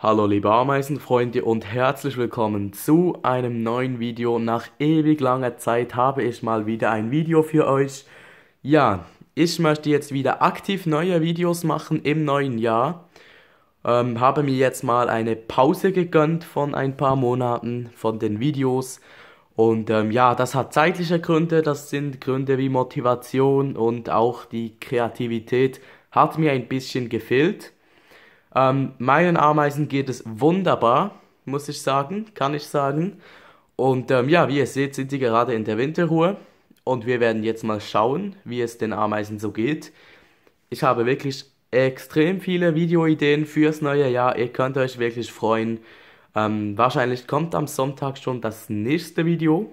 Hallo liebe Ameisenfreunde und herzlich willkommen zu einem neuen Video. Nach ewig langer Zeit habe ich mal wieder ein Video für euch. Ja, ich möchte jetzt wieder aktiv neue Videos machen im neuen Jahr. Ähm, habe mir jetzt mal eine Pause gegönnt von ein paar Monaten von den Videos. Und ähm, ja, das hat zeitliche Gründe, das sind Gründe wie Motivation und auch die Kreativität hat mir ein bisschen gefehlt. Ähm, meinen Ameisen geht es wunderbar, muss ich sagen, kann ich sagen. Und ähm, ja, wie ihr seht, sind die gerade in der Winterruhe. Und wir werden jetzt mal schauen, wie es den Ameisen so geht. Ich habe wirklich extrem viele Videoideen fürs neue Jahr. Ihr könnt euch wirklich freuen. Ähm, wahrscheinlich kommt am Sonntag schon das nächste Video.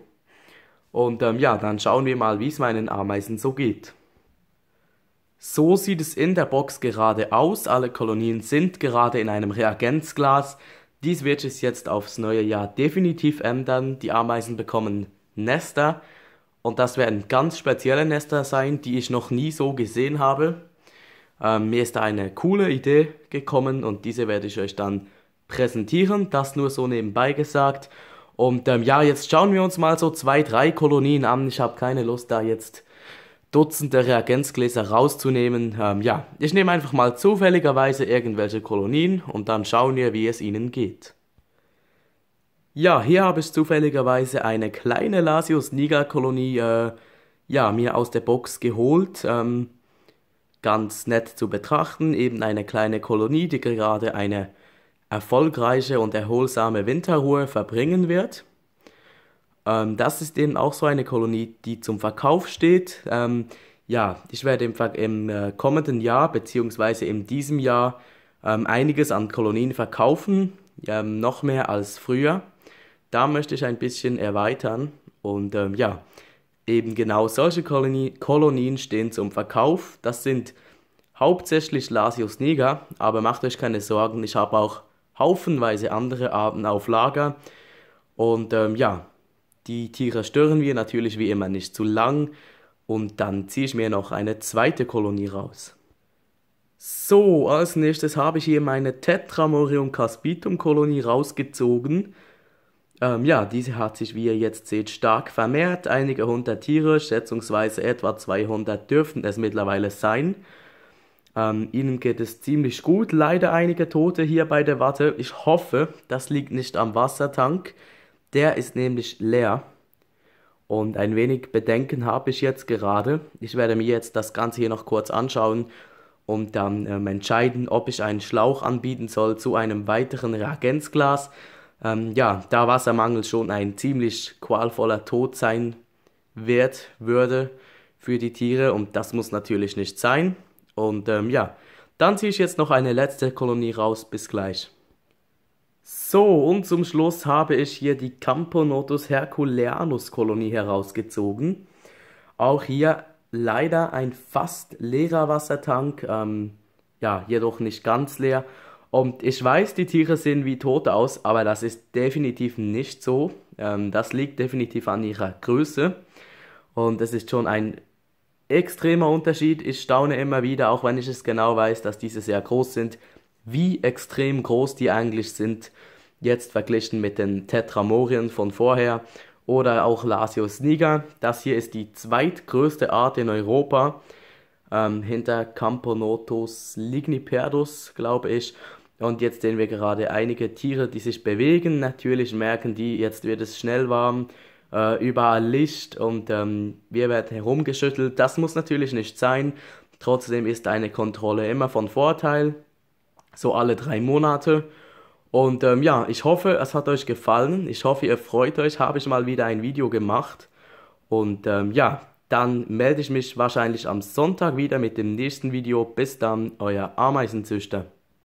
Und ähm, ja, dann schauen wir mal, wie es meinen Ameisen so geht. So sieht es in der Box gerade aus. Alle Kolonien sind gerade in einem Reagenzglas. Dies wird es jetzt aufs neue Jahr definitiv ändern. Die Ameisen bekommen Nester. Und das werden ganz spezielle Nester sein, die ich noch nie so gesehen habe. Ähm, mir ist da eine coole Idee gekommen und diese werde ich euch dann präsentieren. Das nur so nebenbei gesagt. Und ähm, ja, jetzt schauen wir uns mal so zwei, drei Kolonien an. Ich habe keine Lust, da jetzt Dutzende Reagenzgläser rauszunehmen. Ähm, ja, ich nehme einfach mal zufälligerweise irgendwelche Kolonien und dann schauen wir, wie es ihnen geht. Ja, hier habe ich zufälligerweise eine kleine Lasius-Niger-Kolonie äh, ja, mir aus der Box geholt. Ähm, ganz nett zu betrachten, eben eine kleine Kolonie, die gerade eine erfolgreiche und erholsame Winterruhe verbringen wird. Ähm, das ist eben auch so eine Kolonie, die zum Verkauf steht. Ähm, ja, ich werde im, im äh, kommenden Jahr bzw. in diesem Jahr ähm, einiges an Kolonien verkaufen, ähm, noch mehr als früher. Da möchte ich ein bisschen erweitern und ähm, ja, eben genau solche Kolonie, Kolonien stehen zum Verkauf. Das sind hauptsächlich Lasius niger, aber macht euch keine Sorgen, ich habe auch haufenweise andere Arten auf Lager. Und ähm, ja, die Tiere stören wir natürlich wie immer nicht zu lang und dann ziehe ich mir noch eine zweite Kolonie raus. So, als nächstes habe ich hier meine Tetramorium caspitum Kolonie rausgezogen. Ähm, ja, diese hat sich, wie ihr jetzt seht, stark vermehrt. Einige hundert Tiere, schätzungsweise etwa 200 dürften es mittlerweile sein. Ähm, ihnen geht es ziemlich gut. Leider einige Tote hier bei der Watte. Ich hoffe, das liegt nicht am Wassertank. Der ist nämlich leer. Und ein wenig Bedenken habe ich jetzt gerade. Ich werde mir jetzt das Ganze hier noch kurz anschauen und dann ähm, entscheiden, ob ich einen Schlauch anbieten soll zu einem weiteren Reagenzglas. Ähm, ja, da Wassermangel schon ein ziemlich qualvoller Tod sein wird, würde für die Tiere und das muss natürlich nicht sein. Und ähm, ja, dann ziehe ich jetzt noch eine letzte Kolonie raus. Bis gleich. So, und zum Schluss habe ich hier die Camponotus herculeanus Kolonie herausgezogen. Auch hier leider ein fast leerer Wassertank, ähm, ja, jedoch nicht ganz leer. Und ich weiß, die Tiere sehen wie tot aus, aber das ist definitiv nicht so. Ähm, das liegt definitiv an ihrer Größe. Und es ist schon ein extremer Unterschied. Ich staune immer wieder, auch wenn ich es genau weiß, dass diese sehr groß sind wie extrem groß die eigentlich sind, jetzt verglichen mit den Tetramorien von vorher oder auch Lasius niger. Das hier ist die zweitgrößte Art in Europa, ähm, hinter Camponotus ligniperdus, glaube ich. Und jetzt sehen wir gerade einige Tiere, die sich bewegen. Natürlich merken die, jetzt wird es schnell warm, äh, überall Licht und ähm, wir werden herumgeschüttelt. Das muss natürlich nicht sein. Trotzdem ist eine Kontrolle immer von Vorteil so alle drei Monate. Und ähm, ja, ich hoffe, es hat euch gefallen. Ich hoffe, ihr freut euch. Habe ich mal wieder ein Video gemacht. Und ähm, ja, dann melde ich mich wahrscheinlich am Sonntag wieder mit dem nächsten Video. Bis dann, euer Ameisenzüchter.